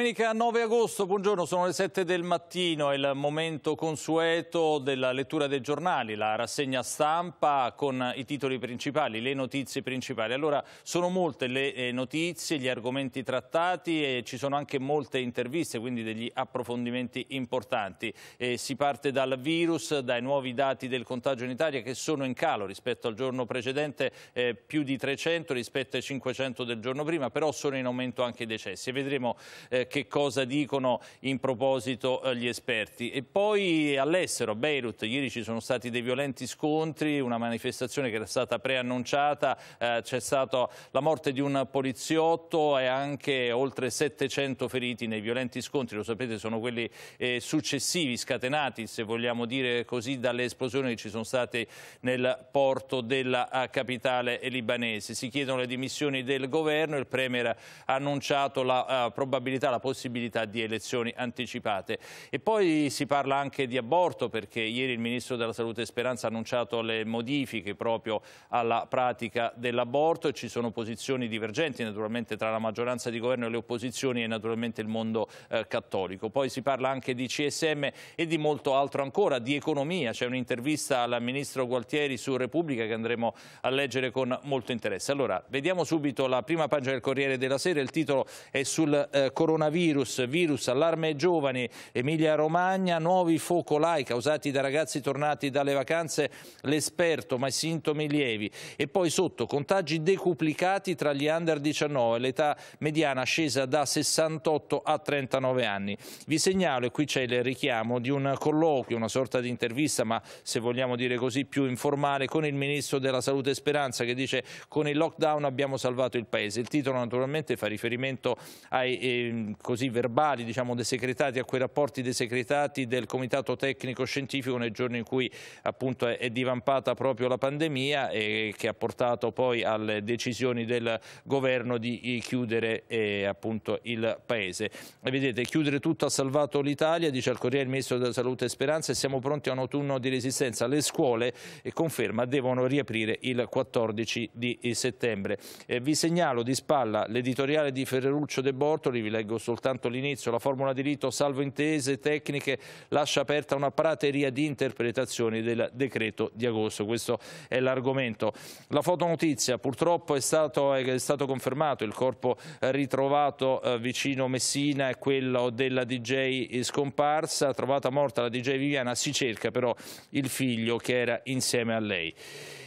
Domenica 9 agosto, buongiorno, sono le 7 del mattino, è il momento consueto della lettura dei giornali, la rassegna stampa con i titoli principali, le notizie principali. Allora, sono molte le eh, notizie, gli argomenti trattati e ci sono anche molte interviste, quindi degli approfondimenti importanti. E eh, si parte dal virus, dai nuovi dati del contagio in Italia che sono in calo rispetto al giorno precedente, eh, più di 300 rispetto ai 500 del giorno prima, però sono in aumento anche i decessi. E vedremo eh, che cosa dicono in proposito eh, gli esperti. E poi all'estero, Beirut, ieri ci sono stati dei violenti scontri, una manifestazione che era stata preannunciata, eh, c'è stata la morte di un poliziotto e anche oltre 700 feriti nei violenti scontri, lo sapete sono quelli eh, successivi, scatenati se vogliamo dire così, dalle esplosioni che ci sono state nel porto della eh, capitale libanese. Si chiedono le dimissioni del governo, il Premier ha annunciato la uh, probabilità, la possibilità di elezioni anticipate. E poi si parla anche di aborto perché ieri il Ministro della Salute e Speranza ha annunciato le modifiche proprio alla pratica dell'aborto e ci sono posizioni divergenti naturalmente tra la maggioranza di governo e le opposizioni e naturalmente il mondo eh, cattolico. Poi si parla anche di CSM e di molto altro ancora, di economia. C'è un'intervista al Ministro Gualtieri su Repubblica che andremo a leggere con molto interesse. Allora, vediamo subito la prima pagina del Corriere della Sera, il titolo è sul eh, coronavirus coronavirus, virus, allarme giovani, Emilia Romagna, nuovi focolai causati da ragazzi tornati dalle vacanze, l'esperto, ma i sintomi lievi. E poi sotto, contagi decuplicati tra gli under 19, l'età mediana scesa da 68 a 39 anni. Vi segnalo, e qui c'è il richiamo, di un colloquio, una sorta di intervista, ma se vogliamo dire così più informale, con il Ministro della Salute Speranza che dice con il lockdown abbiamo salvato il Paese. Il titolo naturalmente fa riferimento ai eh, così verbali, diciamo, desecretati a quei rapporti desecretati del Comitato Tecnico Scientifico nei giorni in cui appunto è, è divampata proprio la pandemia e che ha portato poi alle decisioni del governo di eh, chiudere eh, appunto il paese. E vedete, chiudere tutto ha salvato l'Italia, dice al Corriere il Ministro della Salute e Speranza e siamo pronti a un autunno di resistenza. Le scuole, e conferma, devono riaprire il 14 di eh, settembre. Eh, vi segnalo di spalla l'editoriale di Ferreruccio De Bortoli, vi leggo soltanto l'inizio, la formula di rito salvo intese tecniche lascia aperta una prateria di interpretazioni del decreto di agosto, questo è l'argomento. La fotonotizia purtroppo è stato, è stato confermato il corpo ritrovato eh, vicino Messina è quello della DJ scomparsa, trovata morta la DJ Viviana, si cerca però il figlio che era insieme a lei.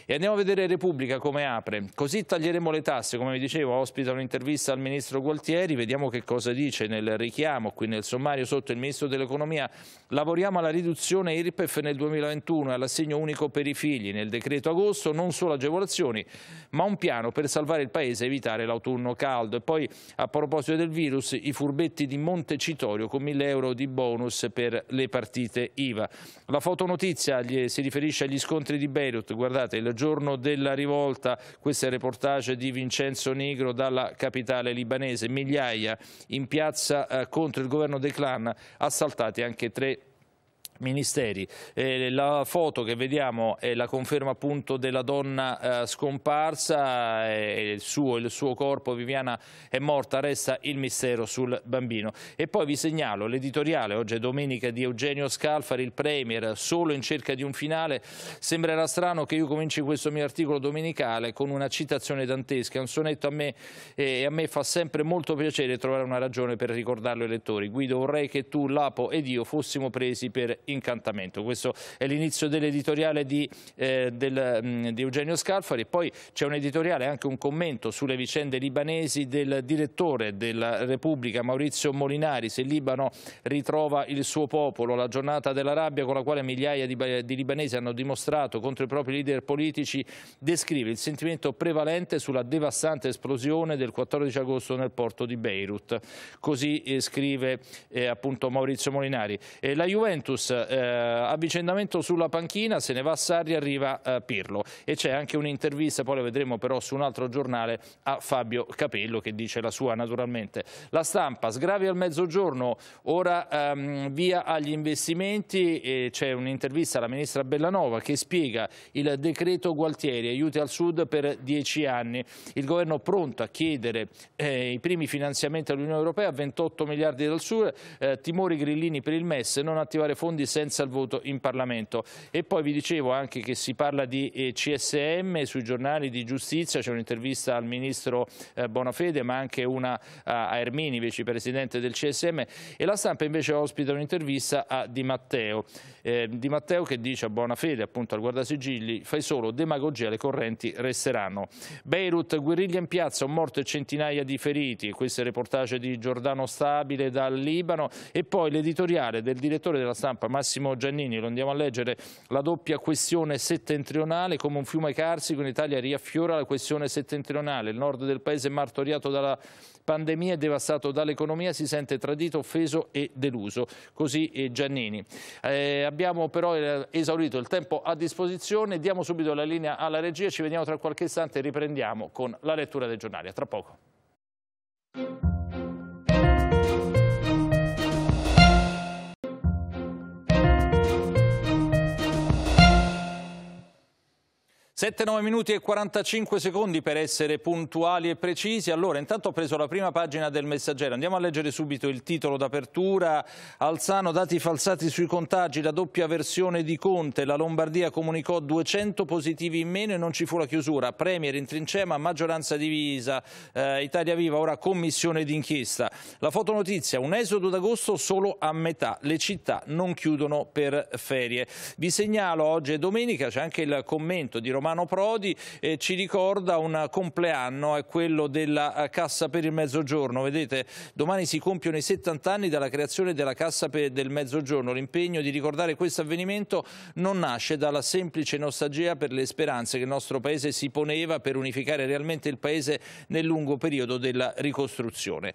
E andiamo a vedere Repubblica come apre. Così taglieremo le tasse, come vi dicevo, ospita un'intervista al ministro Gualtieri, vediamo che cosa dice nel richiamo, qui nel sommario sotto il ministro dell'economia. Lavoriamo alla riduzione IRPEF nel 2021 e all'assegno unico per i figli. Nel decreto agosto non solo agevolazioni, ma un piano per salvare il paese e evitare l'autunno caldo. E poi a proposito del virus, i furbetti di Montecitorio con 1000 euro di bonus per le partite IVA. La fotonotizia si riferisce agli scontri di Beirut, guardate il giorno della rivolta, questo è il reportage di Vincenzo Negro dalla capitale libanese, migliaia in piazza eh, contro il governo dei clan, assaltati anche tre Ministeri. Eh, la foto che vediamo è la conferma appunto della donna eh, scomparsa, eh, il, suo, il, suo, corpo, Viviana è morta, resta il mistero sul bambino. E poi vi segnalo l'editoriale, oggi è domenica, di Eugenio Scalfari, il Premier, solo in cerca di un finale. Sembrerà strano che io cominci questo mio articolo domenicale con una citazione dantesca, un sonetto a me eh, e a me fa sempre molto piacere trovare una ragione per ricordarlo ai lettori. Guido, vorrei che tu, Lapo ed io fossimo presi per incantamento. Questo è l'inizio dell'editoriale di, eh, del, mm, di, Eugenio Scalfari. Poi c'è un editoriale, anche un commento sulle vicende libanesi del direttore della Repubblica Maurizio Molinari. Se il Libano ritrova il suo popolo, la giornata della rabbia con la quale migliaia di, di libanesi hanno dimostrato contro i propri leader politici descrive il sentimento prevalente sulla devastante esplosione del 14 agosto nel porto di Beirut. Così eh, scrive eh, appunto Maurizio Molinari. Eh, la Juventus eh, avvicendamento sulla panchina, se ne va Sarri, arriva eh, Pirlo e c'è anche un'intervista, poi la vedremo però su un altro giornale, a Fabio Capello che dice la sua naturalmente. La stampa, sgravi al mezzogiorno, ora ehm, via agli investimenti, c'è un'intervista alla ministra Bellanova che spiega il decreto Gualtieri, aiuti al sud per dieci anni, il governo pronto a chiedere eh, i primi finanziamenti all'Unione Europea, 28 miliardi dal sud, eh, timori grillini per il MES, non attivare fondi quindi senza il voto in Parlamento. E poi vi dicevo anche che si parla di eh, CSM sui giornali di giustizia, c'è un'intervista al ministro eh, Bonafede ma anche una a Ermini, vicepresidente del CSM e la stampa invece ospita un'intervista a Di Matteo. Eh, di Matteo che dice a Bonafede, appunto al guardasigilli, fai solo demagogia, le correnti resteranno. Beirut, guerriglia in piazza, morte e centinaia di feriti, questo è il reportage di Giordano Stabile dal Libano e poi l'editoriale del direttore della stampa Massimo Giannini, lo andiamo a leggere, la doppia questione settentrionale come un fiume carsico in Italia riaffiora la questione settentrionale, il nord del paese martoriato dalla pandemia e devastato dall'economia si sente tradito, offeso e deluso, così eh, Giannini. Eh, abbiamo però eh, esaurito il tempo a disposizione, diamo subito la linea alla regia, ci vediamo tra qualche istante e riprendiamo con la lettura dei giornali. A tra poco. 7-9 minuti e 45 secondi per essere puntuali e precisi. Allora, intanto ho preso la prima pagina del messaggero. Andiamo a leggere subito il titolo d'apertura. Alzano, dati falsati sui contagi, la doppia versione di Conte. La Lombardia comunicò 200 positivi in meno e non ci fu la chiusura. Premier in trincea maggioranza divisa. Eh, Italia Viva, ora commissione d'inchiesta. La fotonotizia, un esodo d'agosto solo a metà. Le città non chiudono per ferie. Vi segnalo, oggi è domenica c'è anche il commento di Romano Romano Prodi eh, ci ricorda un compleanno, è quello della eh, Cassa per il Mezzogiorno. Vedete, domani si compiono i 70 anni dalla creazione della Cassa per del Mezzogiorno. L'impegno di ricordare questo avvenimento non nasce dalla semplice nostalgia per le speranze che il nostro Paese si poneva per unificare realmente il Paese nel lungo periodo della ricostruzione.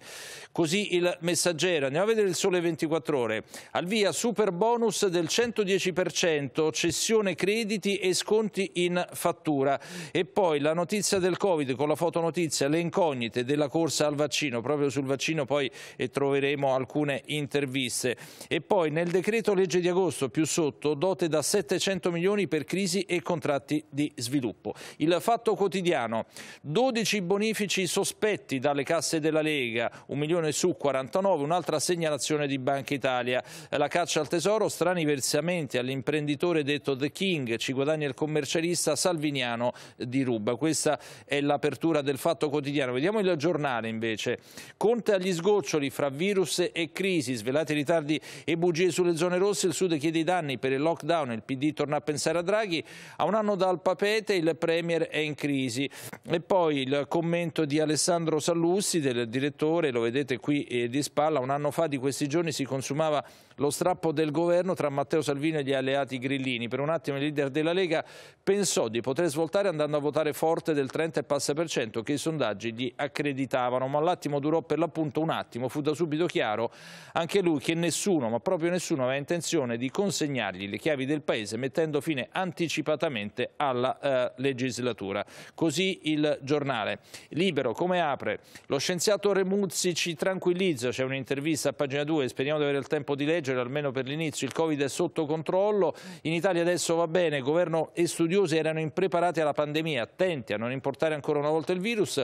Così il messaggero, andiamo a vedere il sole 24 ore, al via super bonus del 110%, cessione crediti e sconti in fattura e poi la notizia del Covid con la fotonotizia, le incognite della corsa al vaccino, proprio sul vaccino poi eh, troveremo alcune interviste e poi nel decreto legge di agosto più sotto dote da 700 milioni per crisi e contratti di sviluppo. Il fatto quotidiano, 12 bonifici sospetti dalle casse della Lega, 1 milione su 49, un'altra segnalazione di Banca Italia, la caccia al tesoro, strani versamenti all'imprenditore detto The King, ci guadagna il commercialista, salviniano di Ruba. Questa è l'apertura del Fatto Quotidiano. Vediamo il giornale invece. Conte agli sgoccioli fra virus e crisi, svelati ritardi e bugie sulle zone rosse, il Sud chiede i danni per il lockdown, il PD torna a pensare a Draghi, a un anno dal papete il Premier è in crisi. E poi il commento di Alessandro Sallussi, del direttore, lo vedete qui eh, di spalla, un anno fa di questi giorni si consumava lo strappo del governo tra Matteo Salvini e gli alleati grillini. Per un attimo il leader della Lega pensò di di poter svoltare andando a votare forte del 30 e passa per cento che i sondaggi gli accreditavano, ma l'attimo durò per l'appunto un attimo, fu da subito chiaro anche lui che nessuno, ma proprio nessuno, aveva intenzione di consegnargli le chiavi del Paese mettendo fine anticipatamente alla eh, legislatura. Così il giornale. Libero, come apre? Lo scienziato Remuzzi ci tranquillizza, c'è un'intervista a pagina 2, speriamo di avere il tempo di leggere almeno per l'inizio, il Covid è sotto controllo, in Italia adesso va bene, governo e studiosi erano in impreparati alla pandemia, attenti a non importare ancora una volta il virus,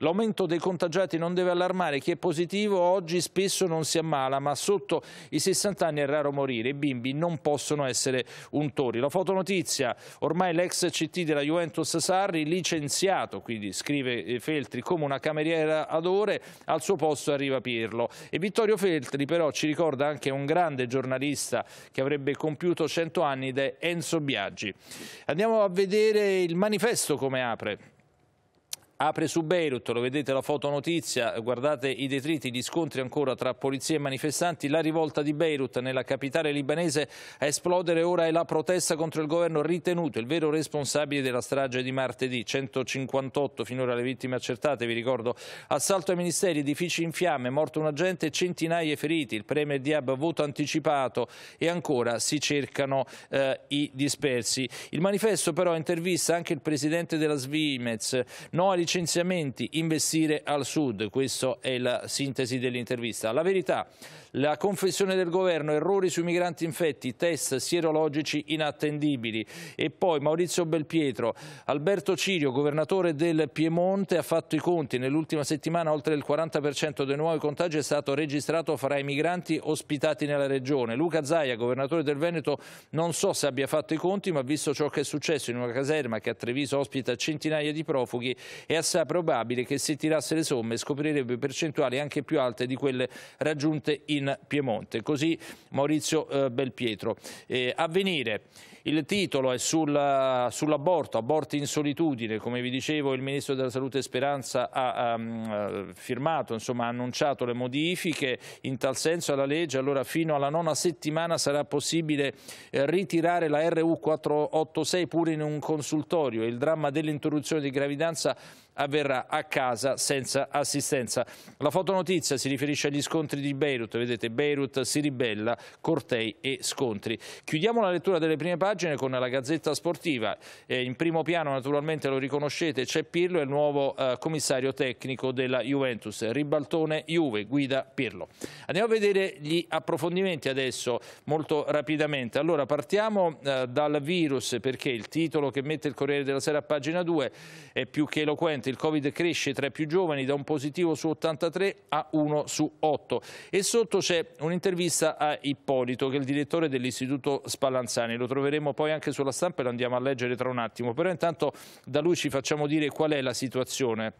L'aumento dei contagiati non deve allarmare, chi è positivo oggi spesso non si ammala, ma sotto i 60 anni è raro morire, i bimbi non possono essere untori. La fotonotizia, ormai l'ex CT della Juventus Sarri, licenziato, quindi scrive eh, Feltri, come una cameriera ad ore, al suo posto arriva Pirlo. E Vittorio Feltri però ci ricorda anche un grande giornalista che avrebbe compiuto 100 anni ed è Enzo Biaggi. Andiamo a vedere il manifesto come apre apre su Beirut, lo vedete la fotonotizia, guardate i detriti, gli scontri ancora tra polizia e manifestanti, la rivolta di Beirut nella capitale libanese a esplodere ora è la protesta contro il governo ritenuto il vero responsabile della strage di martedì, 158 finora le vittime accertate, vi ricordo, assalto ai ministeri, edifici in fiamme, morto un agente e centinaia feriti, il premier Diab voto anticipato e ancora si cercano eh, i dispersi. Il manifesto però intervista anche il presidente della Svimez, no licenziamenti, investire al sud, questa è la sintesi dell'intervista. La verità, la confessione del governo, errori sui migranti infetti, test sierologici inattendibili e poi Maurizio Belpietro, Alberto Cirio, governatore del Piemonte, ha fatto i conti, nell'ultima settimana oltre il 40% dei nuovi contagi è stato registrato fra i migranti ospitati nella regione. Luca Zaia, governatore del Veneto, non so se abbia fatto i conti ma visto ciò che è successo in una caserma che a Treviso ospita centinaia di profughi è è assai probabile che se tirasse le somme scoprirebbe percentuali anche più alte di quelle raggiunte in Piemonte. Così Maurizio eh, Belpietro. Eh, avvenire. Il titolo è sul, sull'aborto, aborti in solitudine, come vi dicevo il Ministro della Salute e Speranza ha um, firmato, insomma ha annunciato le modifiche in tal senso alla legge, allora fino alla nona settimana sarà possibile eh, ritirare la RU486 pure in un consultorio, il dramma dell'interruzione di gravidanza avverrà a casa senza assistenza. La fotonotizia si riferisce agli scontri di Beirut, vedete Beirut si ribella, cortei e scontri. Chiudiamo la lettura delle prime pagine pagine con la Gazzetta Sportiva. Eh, in primo piano naturalmente lo riconoscete, c'è Pirlo, è il nuovo eh, commissario tecnico della Juventus, Ribaltone Juve, guida Pirlo. Andiamo a vedere gli approfondimenti adesso molto rapidamente. Allora partiamo eh, dal virus perché il titolo che mette il Corriere della Sera a pagina 2 è più che eloquente, il Covid cresce tra i più giovani da un positivo su 83 a 1 su 8 e sotto c'è un'intervista a Ippolito che è il direttore dell'Istituto Spallanzani, lo troveremo torneremo poi anche sulla stampa e lo andiamo a leggere tra un attimo, però intanto da lui ci facciamo dire qual è la situazione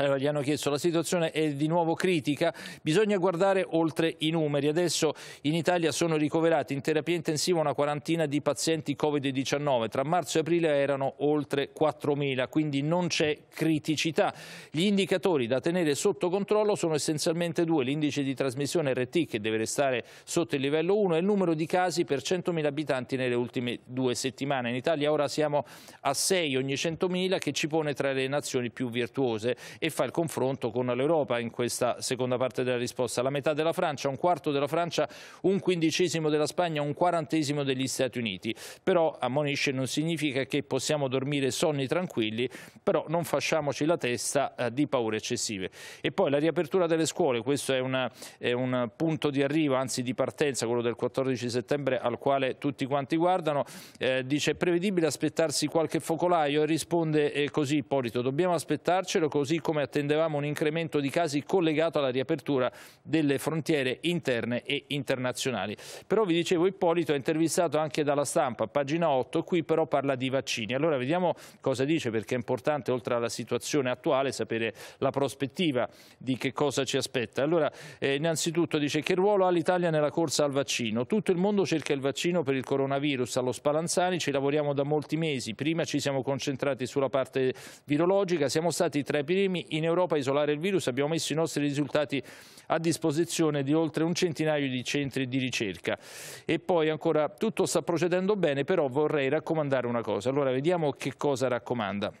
allora, gli hanno chiesto la situazione è di nuovo critica, bisogna guardare oltre i numeri. Adesso in Italia sono ricoverati in terapia intensiva una quarantina di pazienti Covid-19, tra marzo e aprile erano oltre 4.000, quindi non c'è criticità. Gli indicatori da tenere sotto controllo sono essenzialmente due, l'indice di trasmissione RT che deve restare sotto il livello 1 e il numero di casi per 100.000 abitanti nelle ultime due settimane. In Italia ora siamo a 6 ogni 100.000 che ci pone tra le nazioni più virtuose e fa il confronto con l'Europa in questa seconda parte della risposta. La metà della Francia, un quarto della Francia, un quindicesimo della Spagna, un quarantesimo degli Stati Uniti. Però ammonisce non significa che possiamo dormire sonni tranquilli, però non facciamoci la testa eh, di paure eccessive. E poi la riapertura delle scuole, questo è, una, è un punto di arrivo, anzi di partenza, quello del 14 settembre al quale tutti quanti guardano, eh, dice è prevedibile aspettarsi qualche focolaio e risponde eh, così Ippolito, dobbiamo aspettarcelo così come come attendevamo un incremento di casi collegato alla riapertura delle frontiere interne e internazionali. Però vi dicevo Ippolito è intervistato anche dalla stampa, pagina 8, qui però parla di vaccini. Allora vediamo cosa dice perché è importante oltre alla situazione attuale sapere la prospettiva di che cosa ci aspetta. Allora eh, innanzitutto dice che ruolo ha l'Italia nella corsa al vaccino? Tutto il mondo cerca il vaccino per il coronavirus allo Spalanzani, ci lavoriamo da molti mesi, prima ci siamo concentrati sulla parte virologica, siamo stati tra i primi vaccini in Europa a isolare il virus abbiamo messo i nostri risultati a disposizione di oltre un centinaio di centri di ricerca. E poi ancora tutto sta procedendo bene, però vorrei raccomandare una cosa. Allora vediamo che cosa raccomanda.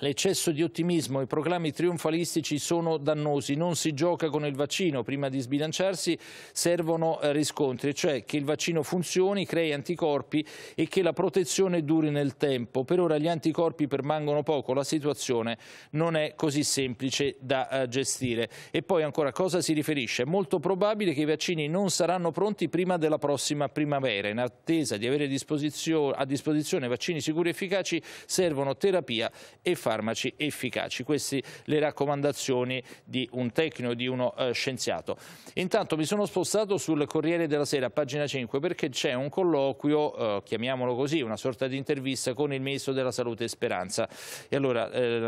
L'eccesso di ottimismo e i proclami trionfalistici sono dannosi, non si gioca con il vaccino, prima di sbilanciarsi servono eh, riscontri, cioè che il vaccino funzioni, crei anticorpi e che la protezione duri nel tempo. Per ora gli anticorpi permangono poco, la situazione non è così semplice da eh, gestire. E poi ancora a cosa si riferisce? È molto probabile che i vaccini non saranno pronti prima della prossima primavera. In attesa di avere a disposizione vaccini sicuri e efficaci servono terapia e farmaci efficaci. Queste le raccomandazioni di un tecnico, di uno eh, scienziato. Intanto mi sono spostato sul Corriere della Sera, pagina 5, perché c'è un colloquio, eh, chiamiamolo così, una sorta di intervista con il Ministro della Salute e Speranza. E allora eh,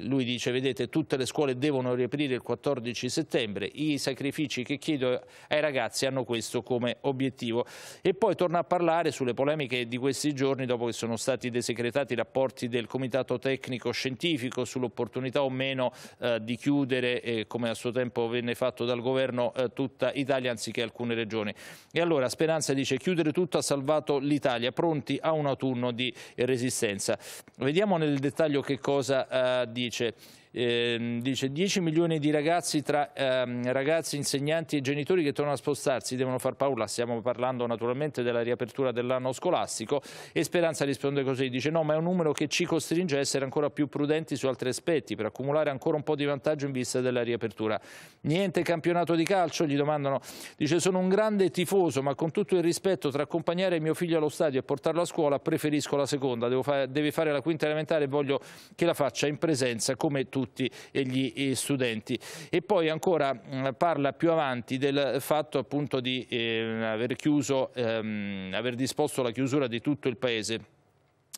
lui dice, vedete, tutte le scuole devono riaprire il 14 settembre, i sacrifici che chiedo ai ragazzi hanno questo come obiettivo. E poi torna a parlare sulle polemiche di questi giorni dopo che sono stati desecretati i rapporti del Comitato Tecnico tecnico-scientifico sull'opportunità o meno eh, di chiudere, eh, come a suo tempo venne fatto dal governo, eh, tutta Italia anziché alcune regioni. E allora Speranza dice chiudere tutto ha salvato l'Italia, pronti a un autunno di resistenza. Vediamo nel dettaglio che cosa eh, dice. Ehm, dice 10 milioni di ragazzi tra eh, ragazzi, insegnanti e genitori che tornano a spostarsi devono far paura, stiamo parlando naturalmente della riapertura dell'anno scolastico e Speranza risponde così, dice no ma è un numero che ci costringe a essere ancora più prudenti su altri aspetti per accumulare ancora un po' di vantaggio in vista della riapertura. Niente campionato di calcio, gli domandano, dice sono un grande tifoso ma con tutto il rispetto tra accompagnare mio figlio allo stadio e portarlo a scuola preferisco la seconda, Devo fa deve fare la quinta elementare e voglio che la faccia in presenza come tutti tutti gli eh, studenti. E poi ancora mm, parla più avanti del fatto appunto di eh, aver, chiuso, ehm, aver disposto la chiusura di tutto il Paese.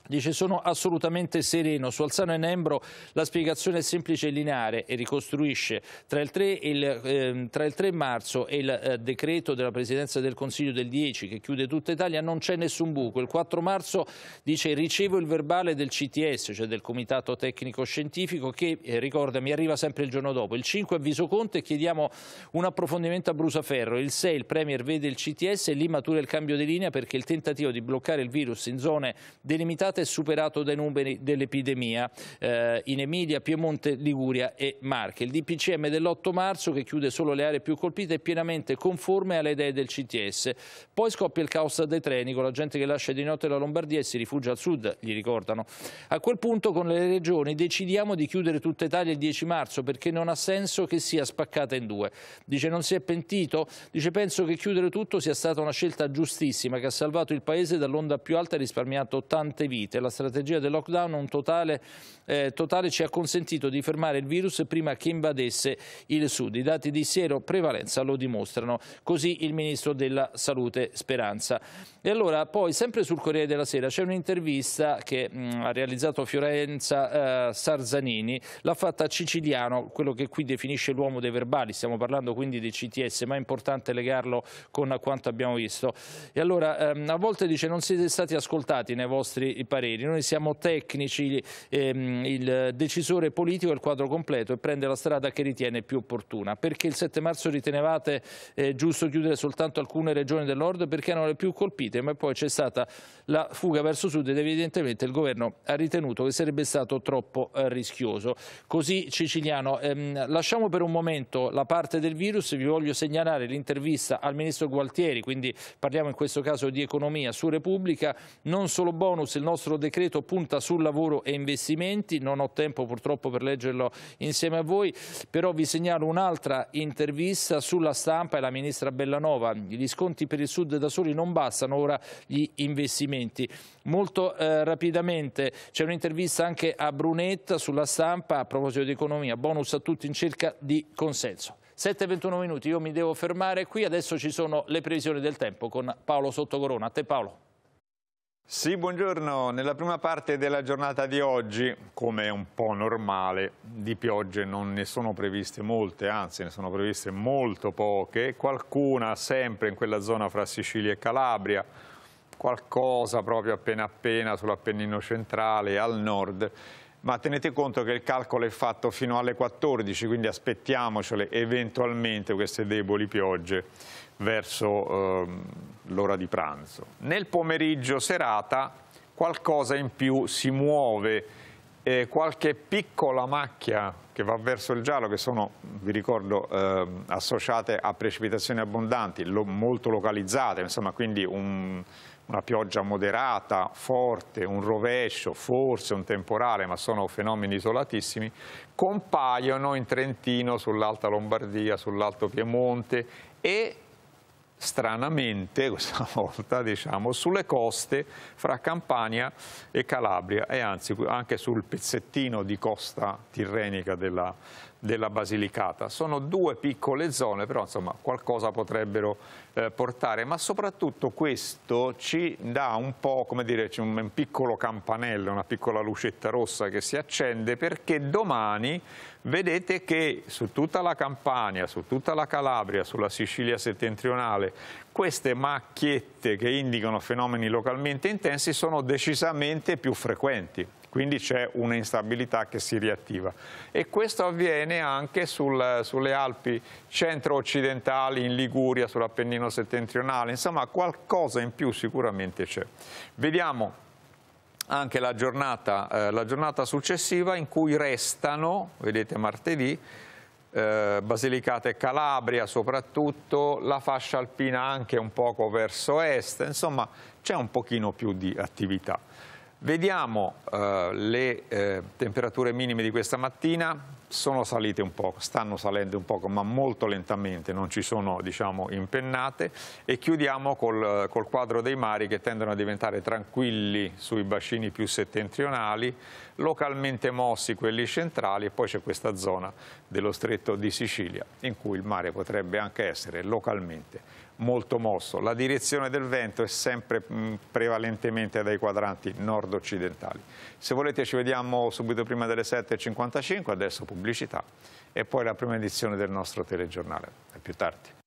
Dice sono assolutamente sereno, su Alzano e Nembro la spiegazione è semplice e lineare e ricostruisce tra il 3, il, eh, tra il 3 marzo e il eh, decreto della Presidenza del Consiglio del 10 che chiude tutta Italia non c'è nessun buco. Il 4 marzo dice ricevo il verbale del CTS, cioè del Comitato Tecnico Scientifico che eh, ricorda mi arriva sempre il giorno dopo. Il 5 avviso Conte e chiediamo un approfondimento a Brusaferro. Il 6 il Premier vede il CTS e lì matura il cambio di linea perché il tentativo di bloccare il virus in zone delimitate estate e superato dai numeri dell'epidemia eh, in Emilia, Piemonte, Liguria e Marche. Il DPCM dell'8 marzo, che chiude solo le aree più colpite, è pienamente conforme alle idee del CTS. Poi scoppia il caos dei treni con la gente che lascia di notte la Lombardia e si rifugia al sud, gli ricordano. A quel punto con le regioni decidiamo di chiudere tutta Italia il 10 marzo perché non ha senso che sia spaccata in due. Dice non si è pentito? Dice penso che chiudere tutto sia stata una scelta giustissima che ha salvato il paese dall'onda più alta e risparmiato tante vite partite. La strategia del lockdown totale, eh, totale ci ha consentito di fermare il virus prima che invadesse il Sud. I dati di siero prevalenza lo dimostrano. Così il Ministro della Salute Speranza. E allora poi sempre sul Corriere della Sera c'è un'intervista che mh, mm, ha realizzato Fiorenza eh, Sarzanini, l'ha fatta Ciciliano, quello che qui definisce l'uomo dei verbali, stiamo parlando quindi di CTS, ma è importante legarlo con quanto abbiamo visto. E allora ehm, a volte dice non siete stati ascoltati nei vostri pareri, noi siamo tecnici, ehm, il decisore politico è il quadro completo e prende la strada che ritiene più opportuna. Perché il 7 marzo ritenevate eh, giusto chiudere soltanto alcune regioni del nord perché erano le più colpite, ma poi c'è stata la fuga verso sud ed evidentemente il governo ha ritenuto che sarebbe stato troppo eh, rischioso. Così Ciciliano, ehm, lasciamo per un momento la parte del virus, vi voglio segnalare l'intervista al ministro Gualtieri, quindi parliamo in questo caso di economia su Repubblica, non solo bonus, il nostro nostro decreto punta sul lavoro e investimenti, non ho tempo purtroppo per leggerlo insieme a voi, però vi segnalo un'altra intervista sulla stampa e la ministra Bellanova, gli sconti per il sud da soli non bastano, ora gli investimenti. Molto eh, rapidamente c'è un'intervista anche a Brunetta sulla stampa a proposito di economia, bonus a tutti in cerca di consenso. 7.21 minuti, io mi devo fermare qui, adesso ci sono le previsioni del tempo con Paolo Sottocorona. A te Paolo. Sì, buongiorno. Nella prima parte della giornata di oggi, come è un po' normale, di piogge non ne sono previste molte, anzi ne sono previste molto poche, qualcuna sempre in quella zona fra Sicilia e Calabria, qualcosa proprio appena appena sull'Appennino centrale e al nord, ma tenete conto che il calcolo è fatto fino alle 14, quindi aspettiamocele eventualmente queste deboli piogge verso ehm, l'ora di pranzo. Nel pomeriggio serata qualcosa in più si muove, eh, qualche piccola macchia che va verso il giallo, che sono, vi ricordo, eh, associate a precipitazioni abbondanti, lo, molto localizzate, insomma, quindi un, una pioggia moderata, forte, un rovescio, forse un temporale, ma sono fenomeni isolatissimi, compaiono in Trentino, sull'Alta Lombardia, sull'Alto Piemonte e stranamente questa volta diciamo, sulle coste fra Campania e Calabria e anzi anche sul pezzettino di costa tirrenica della, della Basilicata. Sono due piccole zone, però insomma qualcosa potrebbero eh, portare, ma soprattutto questo ci dà un po', come dire, un, un piccolo campanello, una piccola lucetta rossa che si accende perché domani vedete che su tutta la Campania, su tutta la Calabria, sulla Sicilia settentrionale, queste macchiette che indicano fenomeni localmente intensi sono decisamente più frequenti quindi c'è un'instabilità che si riattiva. E questo avviene anche sul, sulle Alpi centro-occidentali, in Liguria, sull'Appennino settentrionale, insomma qualcosa in più sicuramente c'è. Vediamo anche la giornata, eh, la giornata successiva in cui restano, vedete martedì, eh, Basilicata e Calabria soprattutto, la fascia alpina anche un poco verso est, insomma c'è un pochino più di attività. Vediamo eh, le eh, temperature minime di questa mattina, sono salite un po', stanno salendo un po', ma molto lentamente, non ci sono diciamo, impennate e chiudiamo col, col, quadro dei mari che tendono a diventare tranquilli sui bacini più settentrionali, localmente mossi quelli centrali e poi c'è questa zona dello stretto di Sicilia in cui il mare potrebbe anche essere localmente molto mosso. La direzione del vento è sempre prevalentemente dai quadranti nord-occidentali. Se volete ci vediamo subito prima delle 7.55, adesso pubblicità e poi la prima edizione del nostro telegiornale. A più tardi.